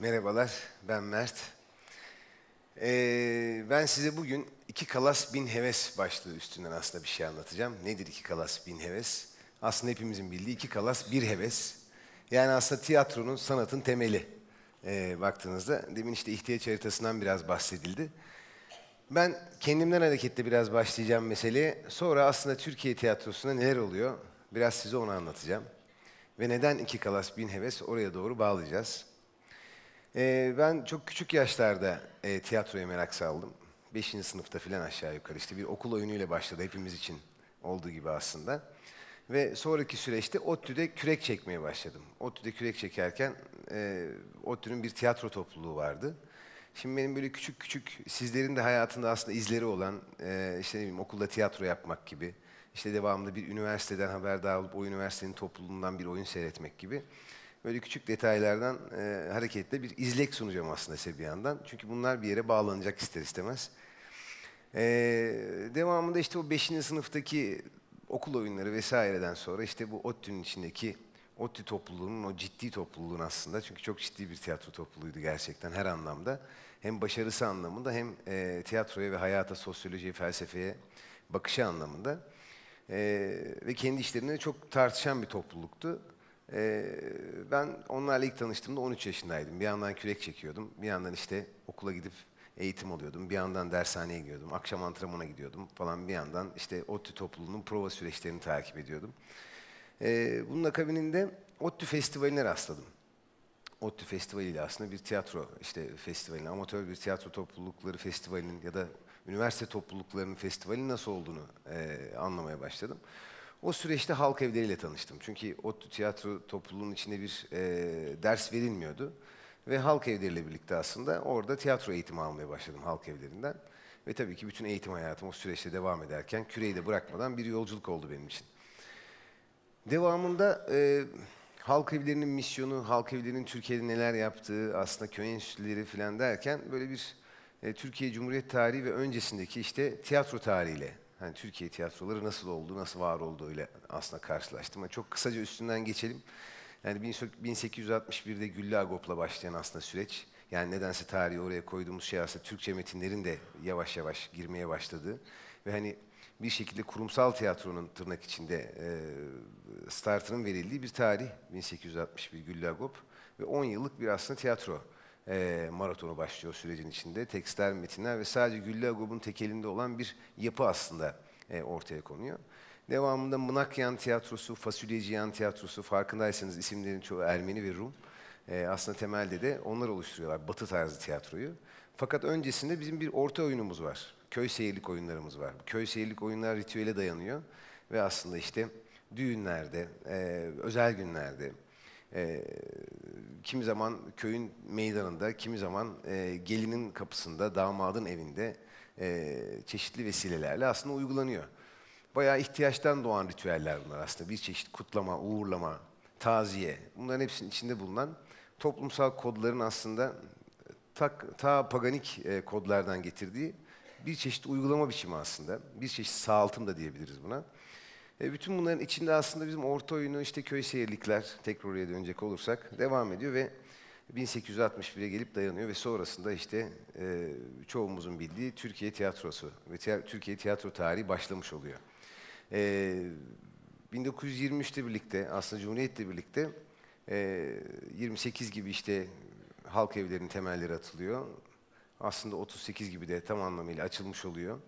Merhabalar, ben Mert. Ee, ben size bugün iki kalas bin heves başlığı üstünden aslında bir şey anlatacağım. Nedir iki kalas bin heves? Aslında hepimizin bildiği iki kalas bir heves. Yani aslında tiyatronun, sanatın temeli ee, baktığınızda. Demin işte ihtiyaç haritasından biraz bahsedildi. Ben kendimden hareketle biraz başlayacağım meseleye. Sonra aslında Türkiye tiyatrosunda neler oluyor biraz size onu anlatacağım. Ve neden iki kalas bin heves oraya doğru bağlayacağız. Ee, ben çok küçük yaşlarda e, tiyatroya merak saldım. Beşinci sınıfta filan aşağı yukarı işte bir okul oyunuyla başladı hepimiz için olduğu gibi aslında. Ve sonraki süreçte ODTÜ'de kürek çekmeye başladım. ODTÜ'de kürek çekerken e, ODTÜ'nün bir tiyatro topluluğu vardı. Şimdi benim böyle küçük küçük sizlerin de hayatında aslında izleri olan e, işte ne bileyim okulda tiyatro yapmak gibi, işte devamlı bir üniversiteden haberdar olup o üniversitenin topluluğundan bir oyun seyretmek gibi böyle küçük detaylardan e, hareketle bir izlek sunacağım aslında size bir yandan. Çünkü bunlar bir yere bağlanacak ister istemez. E, devamında işte o 5. sınıftaki okul oyunları vesaireden sonra işte bu ODTÜ'nün içindeki ODTÜ topluluğunun o ciddi topluluğun aslında çünkü çok ciddi bir tiyatro topluluğuydu gerçekten her anlamda. Hem başarısı anlamında hem e, tiyatroya ve hayata, sosyolojiye, felsefeye bakışı anlamında. E, ve kendi işlerinde çok tartışan bir topluluktu. Ee, ben onlarla ilk tanıştığımda 13 yaşındaydım. Bir yandan kürek çekiyordum, bir yandan işte okula gidip eğitim alıyordum. Bir yandan dershaneye gidiyordum, akşam antrenmana gidiyordum falan. Bir yandan işte ODTÜ topluluğunun prova süreçlerini takip ediyordum. Ee, bunun akabininde ODTÜ Festivali'ne rastladım. ODTÜ Festivali ile aslında bir tiyatro işte festivalinin, amatör bir tiyatro toplulukları festivalinin ya da üniversite topluluklarının festivali nasıl olduğunu e, anlamaya başladım. O süreçte halk evleriyle tanıştım. Çünkü o tiyatro topluluğunun içinde bir e, ders verilmiyordu. Ve halk evleriyle birlikte aslında orada tiyatro eğitimi almaya başladım halk evlerinden. Ve tabii ki bütün eğitim hayatım o süreçte devam ederken küreyi de bırakmadan bir yolculuk oldu benim için. Devamında e, halk evlerinin misyonu, halk evlerinin Türkiye'de neler yaptığı, aslında köy enstitüleri falan derken böyle bir e, Türkiye Cumhuriyet tarihi ve öncesindeki işte tiyatro tarihiyle hani Türkiye tiyatroları nasıl oldu, nasıl var oldu öyle aslında karşılaştım. Yani çok kısaca üstünden geçelim. Yani 1861'de Güllü Agop'la başlayan aslında süreç. Yani nedense tarihi oraya koyduğumuz şey aslında Türkçe metinlerin de yavaş yavaş girmeye başladığı. Ve hani bir şekilde kurumsal tiyatronun tırnak içinde e, startının verildiği bir tarih 1861 Güllü Agop. Ve 10 yıllık bir aslında tiyatro e, maratonu başlıyor sürecin içinde. Tekstler, metinler ve sadece Güllü Agob'un tekelinde olan bir yapı aslında e, ortaya konuyor. Devamında Mınakyan Tiyatrosu, Fasulyeciyan Tiyatrosu, farkındaysanız isimlerin çoğu Ermeni ve Rum. E, aslında temelde de onlar oluşturuyorlar Batı tarzı tiyatroyu. Fakat öncesinde bizim bir orta oyunumuz var. Köy seyirlik oyunlarımız var. Köy seyirlik oyunlar ritüele dayanıyor ve aslında işte düğünlerde, e, özel günlerde, e, kimi zaman köyün meydanında, kimi zaman e, gelinin kapısında, damadın evinde e, çeşitli vesilelerle aslında uygulanıyor. Bayağı ihtiyaçtan doğan ritüeller bunlar aslında. Bir çeşit kutlama, uğurlama, taziye. Bunların hepsinin içinde bulunan toplumsal kodların aslında ta, ta paganik e, kodlardan getirdiği bir çeşit uygulama biçimi aslında. Bir çeşit sağaltım da diyebiliriz buna. E, bütün bunların içinde aslında bizim orta oyunu işte köy seyirlikler, tekrar oraya dönecek olursak devam ediyor ve 1861'e gelip dayanıyor ve sonrasında işte e, çoğumuzun bildiği Türkiye tiyatrosu ve tiyatro, Türkiye tiyatro tarihi başlamış oluyor. E, 1923'te birlikte aslında Cumhuriyet'le birlikte e, 28 gibi işte halk evlerinin temelleri atılıyor. Aslında 38 gibi de tam anlamıyla açılmış oluyor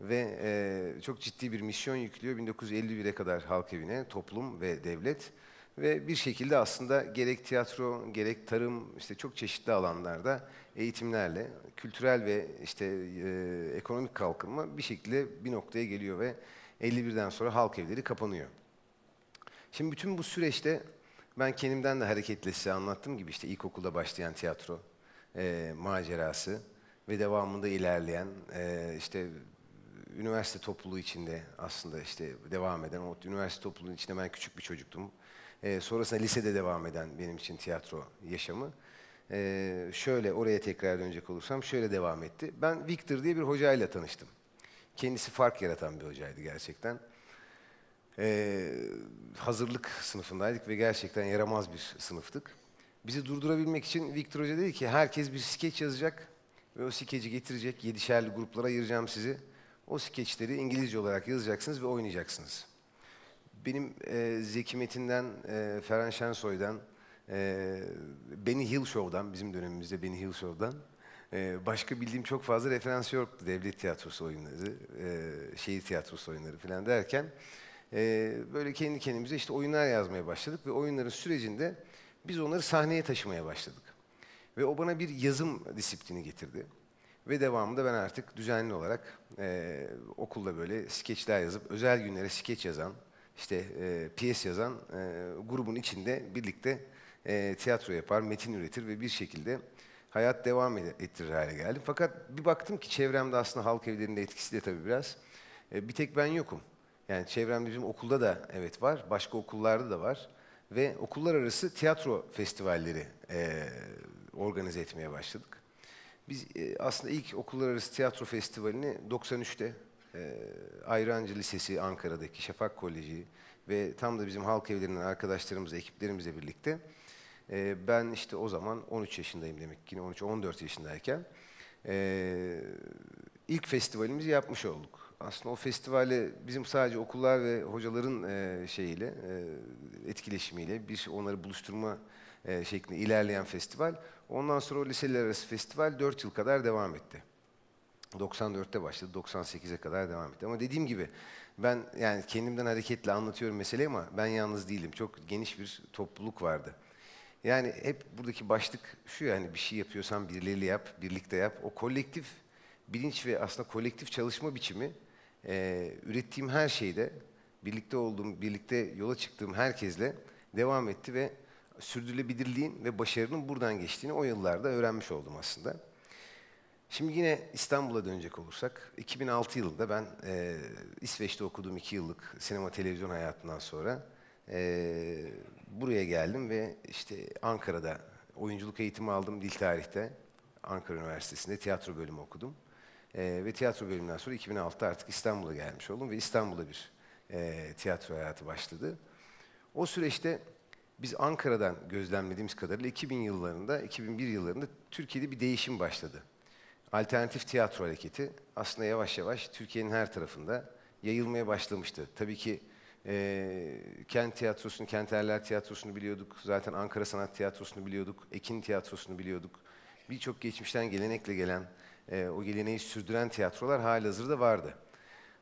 ve e, çok ciddi bir misyon yüklüyor 1951'e kadar halk evine, toplum ve devlet. Ve bir şekilde aslında gerek tiyatro, gerek tarım, işte çok çeşitli alanlarda eğitimlerle kültürel ve işte e, ekonomik kalkınma bir şekilde bir noktaya geliyor ve 51'den sonra halk evleri kapanıyor. Şimdi bütün bu süreçte ben kendimden de hareketle size anlattığım gibi işte ilkokulda başlayan tiyatro e, macerası ve devamında ilerleyen e, işte üniversite topluluğu içinde aslında işte devam eden, o üniversite topluluğunun içinde ben küçük bir çocuktum. E, sonrasında lisede devam eden benim için tiyatro yaşamı. E, şöyle oraya tekrar dönecek olursam şöyle devam etti. Ben Victor diye bir hocayla tanıştım. Kendisi fark yaratan bir hocaydı gerçekten. E, hazırlık sınıfındaydık ve gerçekten yaramaz bir sınıftık. Bizi durdurabilmek için Victor Hoca dedi ki herkes bir skeç yazacak ve o skeci getirecek. Yedişerli gruplara ayıracağım sizi. O skeçleri İngilizce olarak yazacaksınız ve oynayacaksınız. Benim e, Zeki Metin'den, e, Ferhan Şensoy'dan, e, Benny Hill Show'dan, bizim dönemimizde Benny Hill Show'dan e, başka bildiğim çok fazla referans yoktu. Devlet tiyatrosu oyunları, e, şehir tiyatrosu oyunları falan derken e, böyle kendi kendimize işte oyunlar yazmaya başladık ve oyunların sürecinde biz onları sahneye taşımaya başladık. Ve o bana bir yazım disiplini getirdi. Ve devamında ben artık düzenli olarak e, okulda böyle skeçler yazıp, özel günlere skeç yazan, işte e, piyes yazan e, grubun içinde birlikte e, tiyatro yapar, metin üretir ve bir şekilde hayat devam ettirir hale geldim. Fakat bir baktım ki çevremde aslında halk evlerinde etkisi de tabii biraz. E, bir tek ben yokum. Yani çevremde bizim okulda da evet var, başka okullarda da var. Ve okullar arası tiyatro festivalleri e, organize etmeye başladık. Biz e, aslında ilk okullar arası tiyatro festivalini 93'te e, Ayrancı Lisesi Ankara'daki Şafak Koleji ve tam da bizim halk evlerinden arkadaşlarımızla, ekiplerimizle birlikte e, ben işte o zaman 13 yaşındayım demek ki 13-14 yaşındayken e, ilk festivalimizi yapmış olduk aslında o festivali bizim sadece okullar ve hocaların e, şeyiyle, e, etkileşimiyle bir onları buluşturma e, şeklinde ilerleyen festival. Ondan sonra o liseler arası festival 4 yıl kadar devam etti. 94'te başladı, 98'e kadar devam etti. Ama dediğim gibi ben yani kendimden hareketle anlatıyorum meseleyi ama ben yalnız değilim. Çok geniş bir topluluk vardı. Yani hep buradaki başlık şu yani bir şey yapıyorsan birileriyle yap, birlikte yap. O kolektif bilinç ve aslında kolektif çalışma biçimi e, ürettiğim her şeyde, birlikte olduğum, birlikte yola çıktığım herkesle devam etti ve sürdürülebilirliğin ve başarının buradan geçtiğini o yıllarda öğrenmiş oldum aslında. Şimdi yine İstanbul'a dönecek olursak, 2006 yılında ben e, İsveç'te okuduğum iki yıllık sinema televizyon hayatından sonra e, buraya geldim ve işte Ankara'da oyunculuk eğitimi aldım dil tarihte. Ankara Üniversitesi'nde tiyatro bölümü okudum. E, ve tiyatro bölümünden sonra 2006'da artık İstanbul'a gelmiş oldum ve İstanbul'da bir e, tiyatro hayatı başladı. O süreçte biz Ankara'dan gözlemlediğimiz kadarıyla 2000 yıllarında, 2001 yıllarında Türkiye'de bir değişim başladı. Alternatif tiyatro hareketi aslında yavaş yavaş Türkiye'nin her tarafında yayılmaya başlamıştı. Tabii ki e, Kent Tiyatrosu'nu, kent erler Tiyatrosu'nu biliyorduk. Zaten Ankara Sanat Tiyatrosu'nu biliyorduk. Ekin Tiyatrosu'nu biliyorduk. Birçok geçmişten gelenekle gelen e, o geleneği sürdüren tiyatrolar hazırda vardı.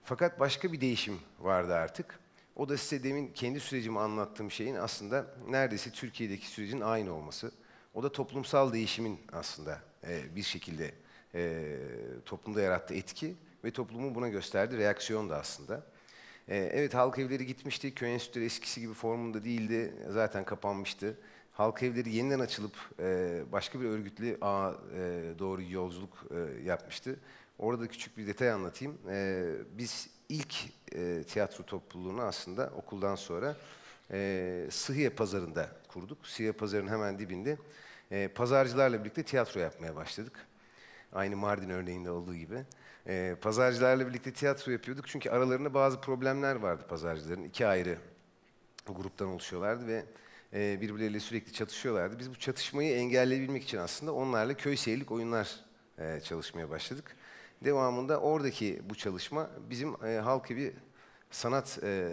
Fakat başka bir değişim vardı artık. O da size demin kendi sürecimi anlattığım şeyin aslında neredeyse Türkiye'deki sürecin aynı olması. O da toplumsal değişimin aslında e, bir şekilde e, toplumda yarattığı etki ve toplumun buna gösterdiği reaksiyon da aslında. E, evet halk evleri gitmişti, köy enstitüleri eskisi gibi formunda değildi, zaten kapanmıştı halk evleri yeniden açılıp e, başka bir örgütlü ağa e, doğru yolculuk e, yapmıştı. Orada küçük bir detay anlatayım. E, biz ilk e, tiyatro topluluğunu aslında okuldan sonra e, Sıhhiye Pazarı'nda kurduk. Sıhhiye Pazarı'nın hemen dibinde e, pazarcılarla birlikte tiyatro yapmaya başladık. Aynı Mardin örneğinde olduğu gibi. E, pazarcılarla birlikte tiyatro yapıyorduk çünkü aralarında bazı problemler vardı pazarcıların. İki ayrı gruptan oluşuyorlardı ve e, birbirleriyle sürekli çatışıyorlardı. Biz bu çatışmayı engelleyebilmek için aslında onlarla köy seyirlik oyunlar e, çalışmaya başladık. Devamında oradaki bu çalışma bizim e, halk evi sanat e,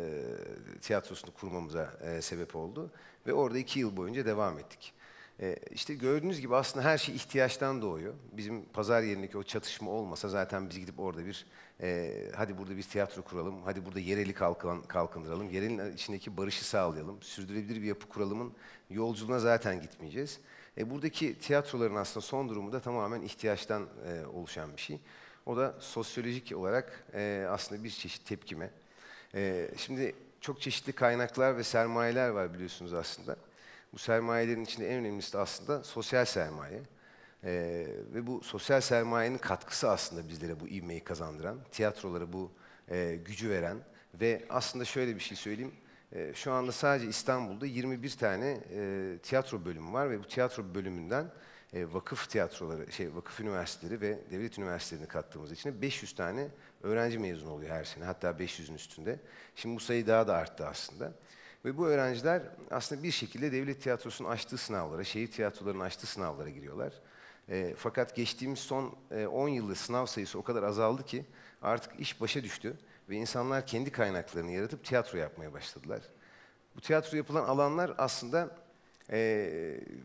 tiyatrosunu kurmamıza sebep oldu. Ve orada iki yıl boyunca devam ettik. Ee, işte gördüğünüz gibi aslında her şey ihtiyaçtan doğuyor. Bizim pazar yerindeki o çatışma olmasa zaten biz gidip orada bir e, hadi burada bir tiyatro kuralım, hadi burada yereli kalkın, kalkındıralım, yerelin içindeki barışı sağlayalım, sürdürülebilir bir yapı kuralımın yolculuğuna zaten gitmeyeceğiz. E, buradaki tiyatroların aslında son durumu da tamamen ihtiyaçtan e, oluşan bir şey. O da sosyolojik olarak e, aslında bir çeşit tepkime. E, şimdi çok çeşitli kaynaklar ve sermayeler var biliyorsunuz aslında. Bu sermayelerin içinde en önemlisi de aslında sosyal sermaye. Ee, ve bu sosyal sermayenin katkısı aslında bizlere bu ivmeyi kazandıran, tiyatrolara bu e, gücü veren ve aslında şöyle bir şey söyleyeyim. E, şu anda sadece İstanbul'da 21 tane e, tiyatro bölümü var ve bu tiyatro bölümünden e, vakıf tiyatroları, şey vakıf üniversiteleri ve devlet üniversitelerini kattığımız için 500 tane öğrenci mezun oluyor her sene. Hatta 500'ün üstünde. Şimdi bu sayı daha da arttı aslında. Ve bu öğrenciler aslında bir şekilde devlet tiyatrosunun açtığı sınavlara, şehir tiyatrolarının açtığı sınavlara giriyorlar. E, fakat geçtiğimiz son e, 10 yılda sınav sayısı o kadar azaldı ki artık iş başa düştü ve insanlar kendi kaynaklarını yaratıp tiyatro yapmaya başladılar. Bu tiyatro yapılan alanlar aslında e,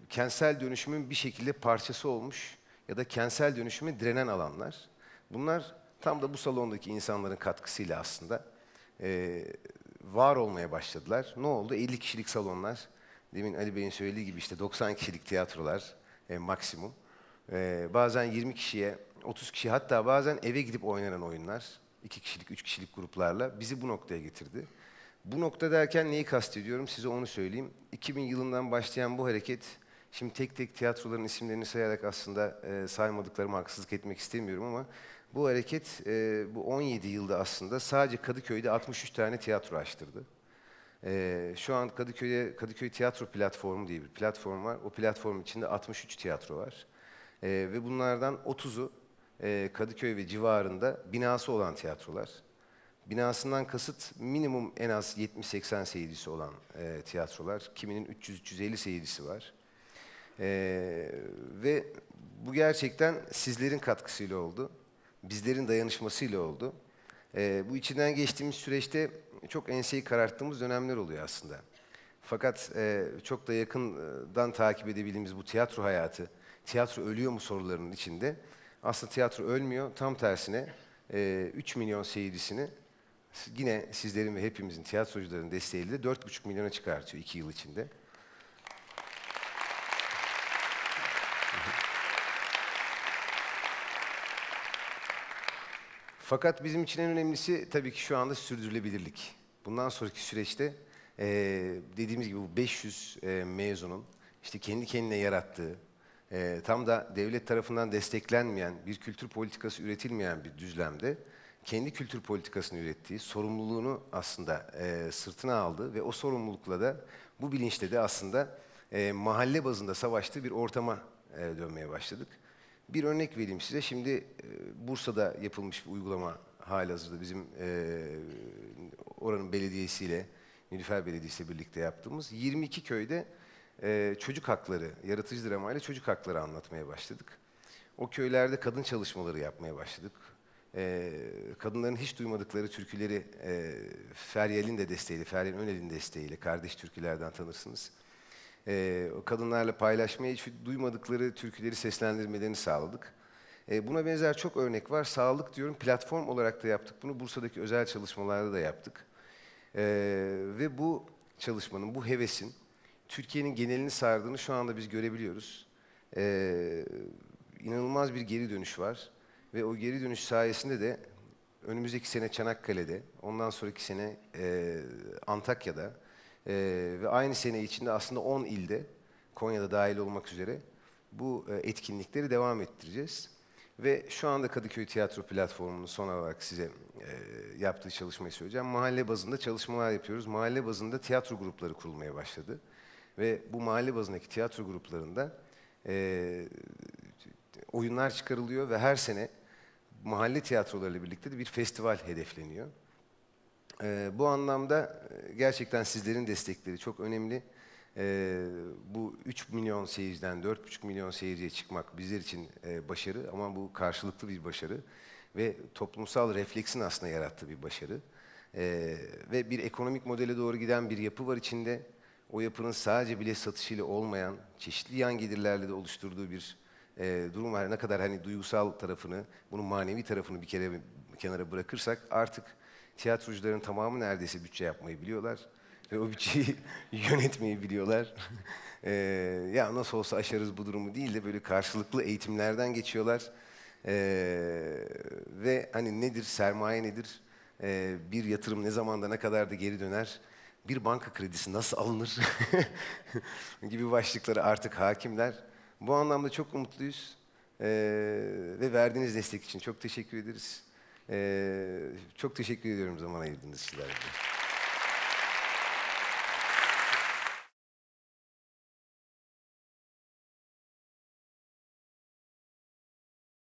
kentsel dönüşümün bir şekilde parçası olmuş ya da kentsel dönüşüme direnen alanlar. Bunlar tam da bu salondaki insanların katkısıyla aslında e, var olmaya başladılar. Ne oldu? 50 kişilik salonlar, demin Ali Bey'in söylediği gibi işte 90 kişilik tiyatrolar e, maksimum. E, bazen 20 kişiye, 30 kişi hatta bazen eve gidip oynanan oyunlar. 2 kişilik, 3 kişilik gruplarla bizi bu noktaya getirdi. Bu nokta derken neyi kastediyorum size onu söyleyeyim. 2000 yılından başlayan bu hareket, şimdi tek tek tiyatroların isimlerini sayarak aslında e, saymadıklarımı haksızlık etmek istemiyorum ama bu hareket e, bu 17 yılda aslında sadece Kadıköy'de 63 tane tiyatro açtırdı. E, şu an Kadıköy'de Kadıköy Tiyatro Platformu diye bir platform var. O platform içinde 63 tiyatro var. E, ve bunlardan 30'u e, Kadıköy ve civarında binası olan tiyatrolar. Binasından kasıt minimum en az 70-80 seyircisi olan e, tiyatrolar. Kiminin 300-350 seyircisi var. E, ve bu gerçekten sizlerin katkısıyla oldu bizlerin dayanışmasıyla oldu. E, bu içinden geçtiğimiz süreçte çok enseyi kararttığımız dönemler oluyor aslında. Fakat e, çok da yakından takip edebildiğimiz bu tiyatro hayatı, tiyatro ölüyor mu sorularının içinde aslında tiyatro ölmüyor. Tam tersine e, 3 milyon seyircisini yine sizlerin ve hepimizin tiyatrocuların desteğiyle de 4,5 milyona çıkartıyor 2 yıl içinde. Fakat bizim için en önemlisi tabii ki şu anda sürdürülebilirlik. Bundan sonraki süreçte e, dediğimiz gibi bu 500 e, mezunun işte kendi kendine yarattığı, e, tam da devlet tarafından desteklenmeyen, bir kültür politikası üretilmeyen bir düzlemde kendi kültür politikasını ürettiği, sorumluluğunu aslında e, sırtına aldı ve o sorumlulukla da bu bilinçle de aslında e, mahalle bazında savaştığı bir ortama e, dönmeye başladık. Bir örnek vereyim size. Şimdi e, Bursa'da yapılmış bir uygulama hazırda bizim e, oranın belediyesiyle, Nilüfer Belediyesi birlikte yaptığımız 22 köyde e, çocuk hakları, yaratıcı dramayla çocuk hakları anlatmaya başladık. O köylerde kadın çalışmaları yapmaya başladık. E, kadınların hiç duymadıkları türküleri e, Feryal'in de desteğiyle, Feryal Önel'in desteğiyle, kardeş türkülerden tanırsınız e, kadınlarla paylaşmaya hiç duymadıkları türküleri seslendirmelerini sağladık. E, buna benzer çok örnek var. Sağlık diyorum platform olarak da yaptık bunu. Bursa'daki özel çalışmalarda da yaptık. E, ve bu çalışmanın, bu hevesin Türkiye'nin genelini sardığını şu anda biz görebiliyoruz. E, inanılmaz bir geri dönüş var. Ve o geri dönüş sayesinde de önümüzdeki sene Çanakkale'de, ondan sonraki sene e, Antakya'da, e, ve aynı sene içinde aslında 10 ilde, Konya'da dahil olmak üzere bu e, etkinlikleri devam ettireceğiz. Ve şu anda Kadıköy Tiyatro platformunu son olarak size e, yaptığı çalışmayı söyleyeceğim. Mahalle bazında çalışmalar yapıyoruz. Mahalle bazında tiyatro grupları kurulmaya başladı. Ve bu mahalle bazındaki tiyatro gruplarında e, oyunlar çıkarılıyor ve her sene mahalle tiyatrolarıyla birlikte de bir festival hedefleniyor. Ee, bu anlamda e, gerçekten sizlerin destekleri çok önemli. Ee, bu 3 milyon seyirciden 4,5 milyon seyirciye çıkmak bizler için e, başarı ama bu karşılıklı bir başarı ve toplumsal refleksin aslında yarattığı bir başarı. Ee, ve bir ekonomik modele doğru giden bir yapı var içinde. O yapının sadece bile satışıyla olmayan, çeşitli yan gelirlerle de oluşturduğu bir e, durum var. Ne kadar hani duygusal tarafını, bunun manevi tarafını bir kere kenara bırakırsak artık tiyatrocuların tamamı neredeyse bütçe yapmayı biliyorlar. Ve o bütçeyi yönetmeyi biliyorlar. e, ya nasıl olsa aşarız bu durumu değil de böyle karşılıklı eğitimlerden geçiyorlar. E, ve hani nedir, sermaye nedir, e, bir yatırım ne zamanda ne kadar da geri döner, bir banka kredisi nasıl alınır gibi başlıkları artık hakimler. Bu anlamda çok umutluyuz. Ee, ve verdiğiniz destek için çok teşekkür ederiz. Ee, çok teşekkür ediyorum zaman ayırdığınız sizlerle.